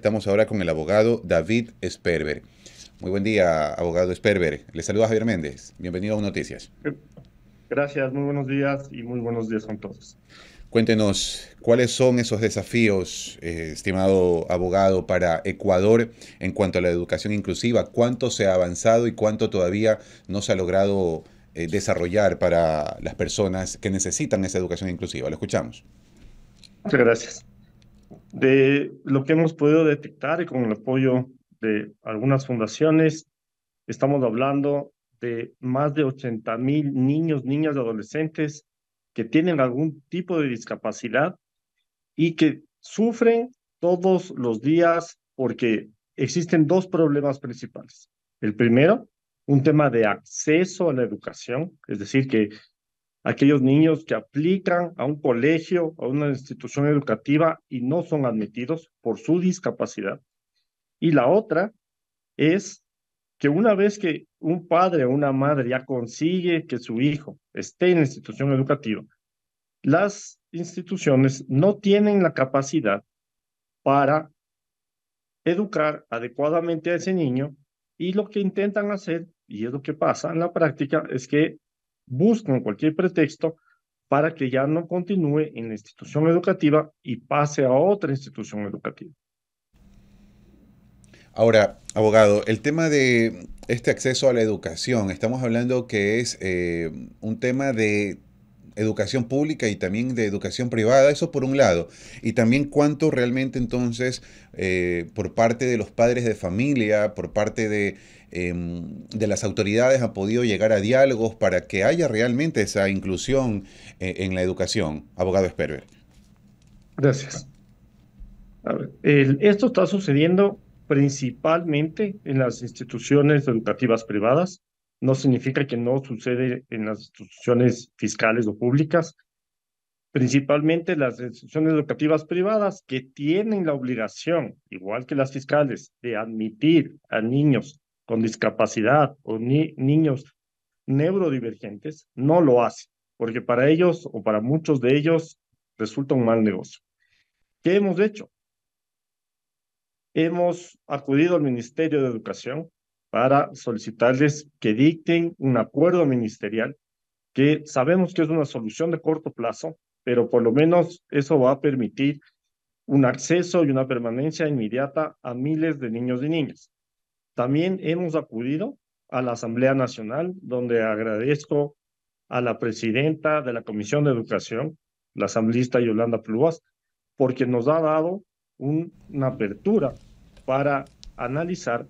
Estamos ahora con el abogado David Sperber. Muy buen día, abogado Sperber. Le saluda Javier Méndez. Bienvenido a Noticias. Gracias, muy buenos días y muy buenos días a todos. Cuéntenos, ¿cuáles son esos desafíos, eh, estimado abogado, para Ecuador en cuanto a la educación inclusiva? ¿Cuánto se ha avanzado y cuánto todavía no se ha logrado eh, desarrollar para las personas que necesitan esa educación inclusiva? Lo escuchamos. Muchas gracias. De lo que hemos podido detectar y con el apoyo de algunas fundaciones, estamos hablando de más de 80 mil niños, niñas, y adolescentes que tienen algún tipo de discapacidad y que sufren todos los días porque existen dos problemas principales. El primero, un tema de acceso a la educación, es decir, que aquellos niños que aplican a un colegio, a una institución educativa y no son admitidos por su discapacidad. Y la otra es que una vez que un padre o una madre ya consigue que su hijo esté en la institución educativa, las instituciones no tienen la capacidad para educar adecuadamente a ese niño y lo que intentan hacer, y es lo que pasa en la práctica, es que buscan cualquier pretexto para que ya no continúe en la institución educativa y pase a otra institución educativa. Ahora, abogado, el tema de este acceso a la educación, estamos hablando que es eh, un tema de educación pública y también de educación privada, eso por un lado, y también cuánto realmente entonces eh, por parte de los padres de familia, por parte de, em, de las autoridades ha podido llegar a diálogos para que haya realmente esa inclusión eh, en la educación. Abogado Esperber. Gracias. A ver, esto está sucediendo principalmente en las instituciones educativas privadas, no significa que no sucede en las instituciones fiscales o públicas, principalmente las instituciones educativas privadas que tienen la obligación, igual que las fiscales, de admitir a niños con discapacidad o niños neurodivergentes, no lo hacen, porque para ellos o para muchos de ellos resulta un mal negocio. ¿Qué hemos hecho? Hemos acudido al Ministerio de Educación para solicitarles que dicten un acuerdo ministerial, que sabemos que es una solución de corto plazo, pero por lo menos eso va a permitir un acceso y una permanencia inmediata a miles de niños y niñas. También hemos acudido a la Asamblea Nacional, donde agradezco a la presidenta de la Comisión de Educación, la asambleísta Yolanda Pluas, porque nos ha dado una apertura para analizar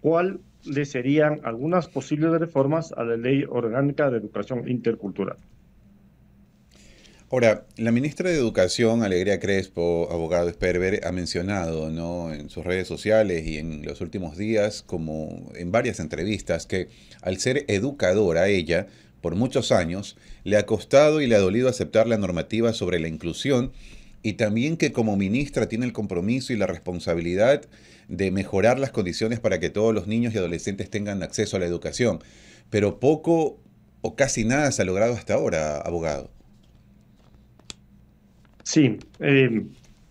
cuáles serían algunas posibles reformas a la Ley Orgánica de Educación Intercultural. Ahora, la ministra de Educación, Alegría Crespo, abogado Esperber, ha mencionado ¿no? en sus redes sociales y en los últimos días, como en varias entrevistas, que al ser educadora ella, por muchos años, le ha costado y le ha dolido aceptar la normativa sobre la inclusión y también que como ministra tiene el compromiso y la responsabilidad de mejorar las condiciones para que todos los niños y adolescentes tengan acceso a la educación. Pero poco o casi nada se ha logrado hasta ahora, abogado. Sí, eh,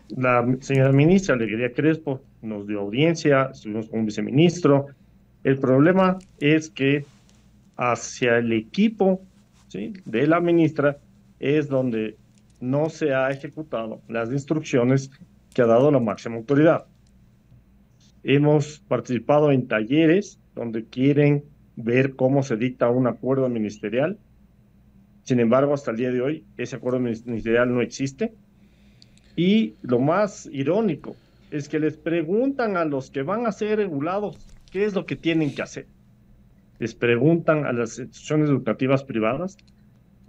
la señora ministra Alegría Crespo nos dio audiencia, estuvimos con un viceministro. El problema es que hacia el equipo ¿sí? de la ministra es donde no se ha ejecutado las instrucciones que ha dado la máxima autoridad. Hemos participado en talleres donde quieren ver cómo se dicta un acuerdo ministerial. Sin embargo, hasta el día de hoy ese acuerdo ministerial no existe. Y lo más irónico es que les preguntan a los que van a ser regulados qué es lo que tienen que hacer. Les preguntan a las instituciones educativas privadas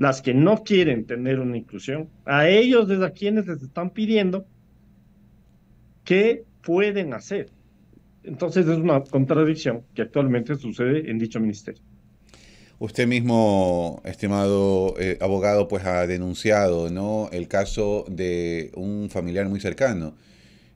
las que no quieren tener una inclusión, a ellos desde a quienes les están pidiendo qué pueden hacer. Entonces es una contradicción que actualmente sucede en dicho ministerio. Usted mismo, estimado eh, abogado, pues ha denunciado ¿no? el caso de un familiar muy cercano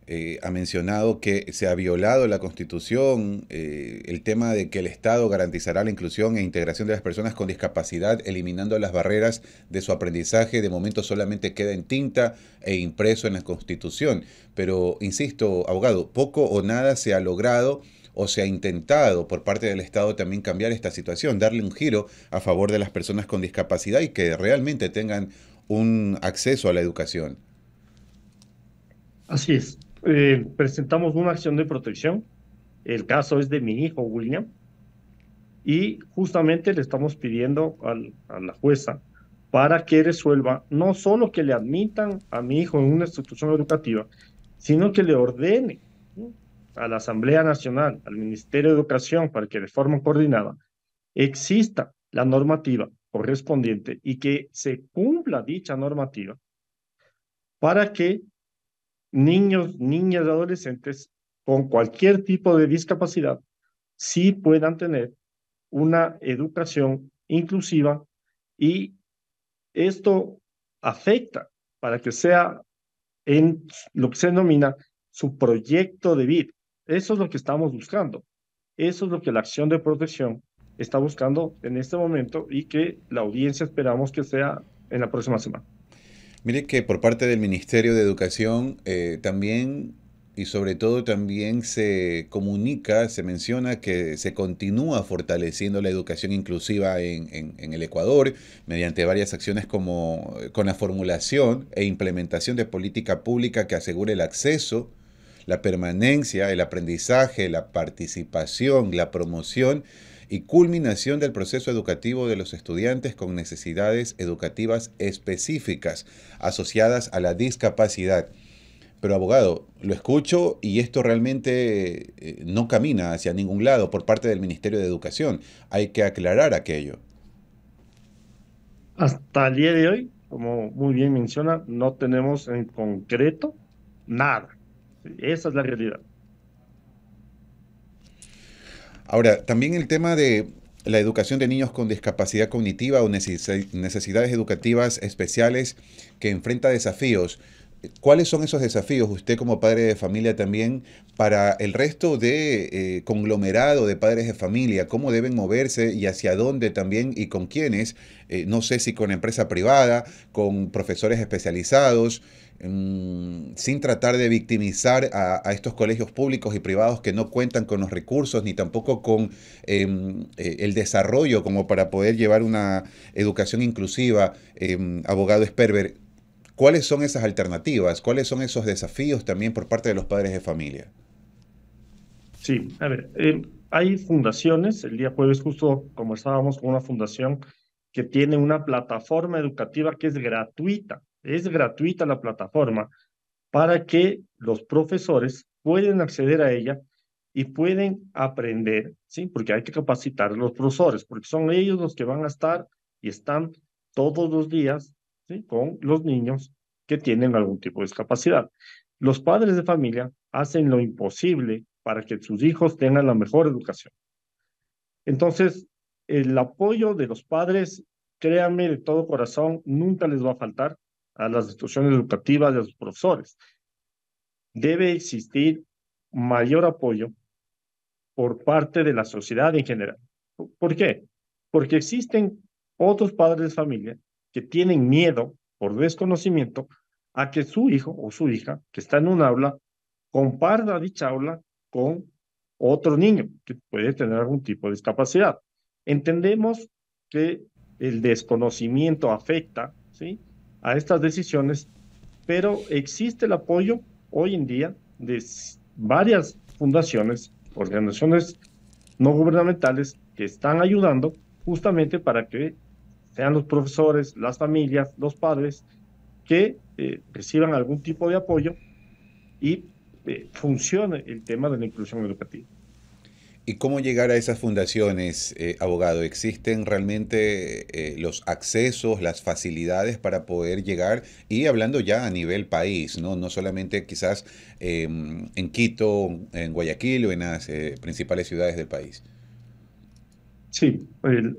eh, ha mencionado que se ha violado la Constitución, eh, el tema de que el Estado garantizará la inclusión e integración de las personas con discapacidad, eliminando las barreras de su aprendizaje, de momento solamente queda en tinta e impreso en la Constitución. Pero, insisto, abogado, poco o nada se ha logrado o se ha intentado por parte del Estado también cambiar esta situación, darle un giro a favor de las personas con discapacidad y que realmente tengan un acceso a la educación. Así es, eh, presentamos una acción de protección. El caso es de mi hijo, William. Y justamente le estamos pidiendo a la jueza para que resuelva no solo que le admitan a mi hijo en una institución educativa, sino que le ordene a la Asamblea Nacional, al Ministerio de Educación, para que de forma coordinada exista la normativa correspondiente y que se cumpla dicha normativa para que niños, niñas, y adolescentes con cualquier tipo de discapacidad sí puedan tener una educación inclusiva y esto afecta para que sea en lo que se denomina su proyecto de vida. Eso es lo que estamos buscando. Eso es lo que la acción de protección está buscando en este momento y que la audiencia esperamos que sea en la próxima semana. Mire que por parte del Ministerio de Educación eh, también y sobre todo también se comunica, se menciona que se continúa fortaleciendo la educación inclusiva en, en, el Ecuador mediante varias acciones como eh, con la formulación e implementación de política pública que asegure el acceso, la permanencia, el aprendizaje, la participación, la promoción y culminación del proceso educativo de los estudiantes con necesidades educativas específicas asociadas a la discapacidad. Pero abogado, lo escucho y esto realmente eh, no camina hacia ningún lado por parte del Ministerio de Educación. Hay que aclarar aquello. Hasta el día de hoy, como muy bien menciona, no tenemos en concreto nada. Esa es la realidad. Ahora, también el tema de la educación de niños con discapacidad cognitiva o necesidades educativas especiales que enfrenta desafíos. ¿Cuáles son esos desafíos usted como padre de familia también para el resto de eh, conglomerado de padres de familia? ¿Cómo deben moverse y hacia dónde también y con quiénes? Eh, no sé si con empresa privada, con profesores especializados, mm, sin tratar de victimizar a, estos colegios públicos y privados que no cuentan con los recursos ni tampoco con em, eh, el desarrollo como para poder llevar una educación inclusiva. Em, abogado Sperber, ¿Cuáles son esas alternativas? ¿Cuáles son esos desafíos también por parte de los padres de familia? Sí, a ver, eh, hay fundaciones, el día jueves justo conversábamos con una fundación que tiene una plataforma educativa que es gratuita, es gratuita la plataforma para que los profesores pueden acceder a ella y pueden aprender, ¿sí? Porque hay que capacitar a los profesores, porque son ellos los que van a estar y están todos los días con los niños que tienen algún tipo de discapacidad. Los padres de familia hacen lo imposible para que sus hijos tengan la mejor educación. Entonces, el apoyo de los padres, créanme de todo corazón, nunca les va a faltar a las instituciones educativas de a los profesores. Debe existir mayor apoyo por parte de la sociedad en general. ¿Por qué? Porque existen otros padres de familia que tienen miedo por desconocimiento a que su hijo o su hija que está en un aula comparta dicha aula con otro niño que puede tener algún tipo de discapacidad. Entendemos que el desconocimiento afecta ¿sí? a estas decisiones, pero existe el apoyo hoy en día de varias fundaciones, organizaciones no gubernamentales que están ayudando justamente para que sean los profesores, las familias, los padres, que eh, reciban algún tipo de apoyo y eh, funcione el tema de la inclusión educativa. ¿Y cómo llegar a esas fundaciones, eh, abogado? ¿Existen realmente los accesos, las facilidades para poder llegar? Y hablando ya a nivel país, no, no solamente quizás em, en Quito, en Guayaquil o en las principales ciudades del país. Sí, el,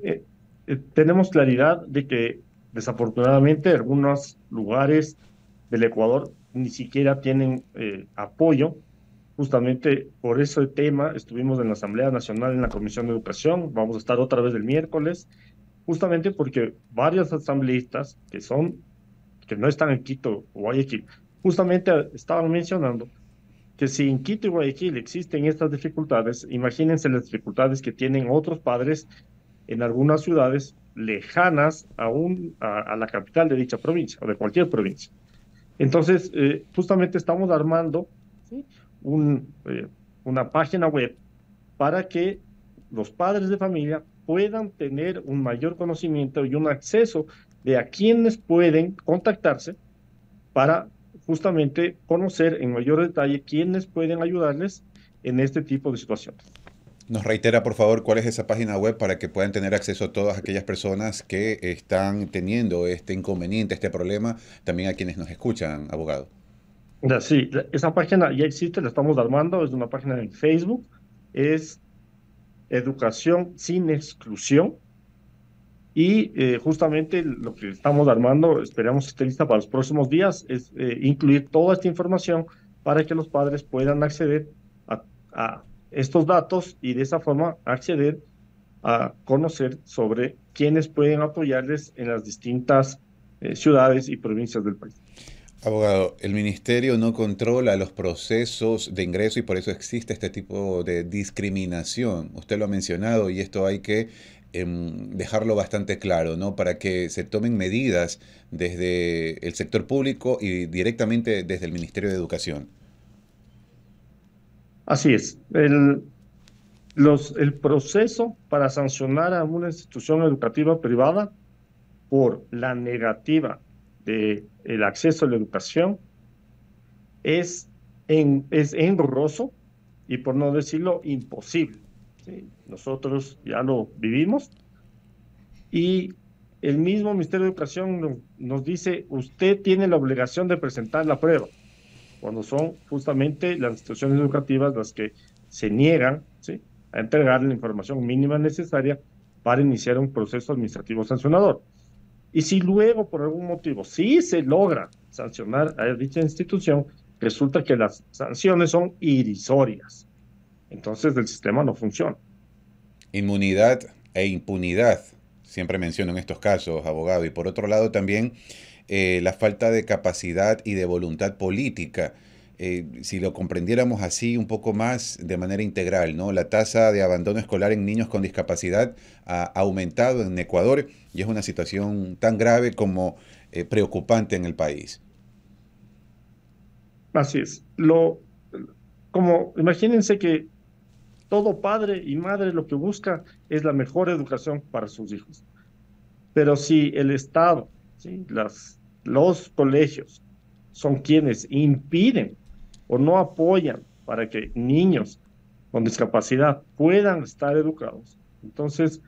eh, tenemos claridad de que desafortunadamente algunos lugares del Ecuador ni siquiera tienen eh, apoyo. Justamente por ese tema estuvimos en la Asamblea Nacional en la Comisión de Educación, vamos a estar otra vez el miércoles, justamente porque varios asambleístas que son, que no están en Quito o Guayaquil, justamente estaban mencionando que si en Quito y Guayaquil existen estas dificultades, imagínense las dificultades que tienen otros padres en algunas ciudades lejanas a, a, la capital de dicha provincia o de cualquier provincia. Entonces, eh, justamente estamos armando eh, una página web para que los padres de familia puedan tener un mayor conocimiento y un acceso de a quienes pueden contactarse para justamente conocer en mayor detalle quiénes pueden ayudarles en este tipo de situaciones. Nos reitera, por favor, cuál es esa página web para que puedan tener acceso a todas aquellas personas que están teniendo este inconveniente, este problema, también a quienes nos escuchan, abogado. Sí, esa página ya existe, la estamos armando, es una página en Facebook, es Educación sin Exclusión. Y eh, justamente lo que estamos armando, esperamos que esté lista para los próximos días, es eh, incluir toda esta información para que los padres puedan acceder a estos datos y de esa forma acceder a conocer sobre quiénes pueden apoyarles en las distintas eh, ciudades y provincias del país. Abogado, el ministerio no controla los procesos de ingreso y por eso existe este tipo de discriminación. Usted lo ha mencionado y esto hay que em, dejarlo bastante claro, ¿no? Para que se tomen medidas desde el sector público y directamente desde el Ministerio de Educación. Así es. El, proceso para sancionar a una institución educativa privada por la negativa del el acceso a la educación es, en, es engorroso y por no decirlo imposible. Nosotros ya lo vivimos y el mismo Ministerio de Educación nos dice, usted tiene la obligación de presentar la prueba cuando son justamente las instituciones educativas las que se niegan ¿sí? a entregar la información mínima necesaria para iniciar un proceso administrativo sancionador. Y si luego, por algún motivo, sí se logra sancionar a dicha institución, resulta que las sanciones son irrisorias. Entonces el sistema no funciona. Inmunidad e impunidad, siempre menciono en estos casos, abogado. Y por otro lado también eh, la falta de capacidad y de voluntad política. Eh, si lo comprendiéramos así un poco más de manera integral, ¿no? La tasa de abandono escolar en niños con discapacidad ha aumentado en Ecuador y es una situación tan grave como eh, preocupante en el país. Así es. Lo, como imagínense que todo padre y madre lo que busca es la mejor educación para sus hijos. Pero si el Estado las, los colegios son quienes impiden o no apoyan para que niños con discapacidad puedan estar educados. Entonces,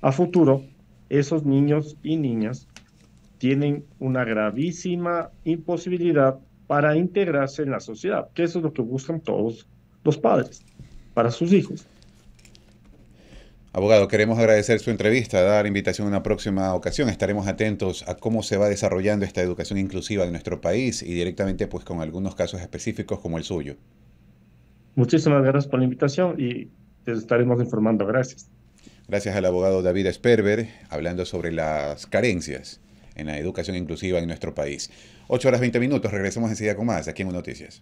a futuro, esos niños y niñas tienen una gravísima imposibilidad para integrarse en la sociedad, que eso es lo que buscan todos los padres para sus hijos. Abogado, queremos agradecer su entrevista, dar invitación a una próxima ocasión. Estaremos atentos a cómo se va desarrollando esta educación inclusiva en nuestro país y directamente pues con algunos casos específicos como el suyo. Muchísimas gracias por la invitación y les estaremos informando. Gracias. Gracias al abogado David Sperber, hablando sobre las carencias en la educación inclusiva en nuestro país. 8 horas 20 minutos, regresamos enseguida con más aquí en Noticias.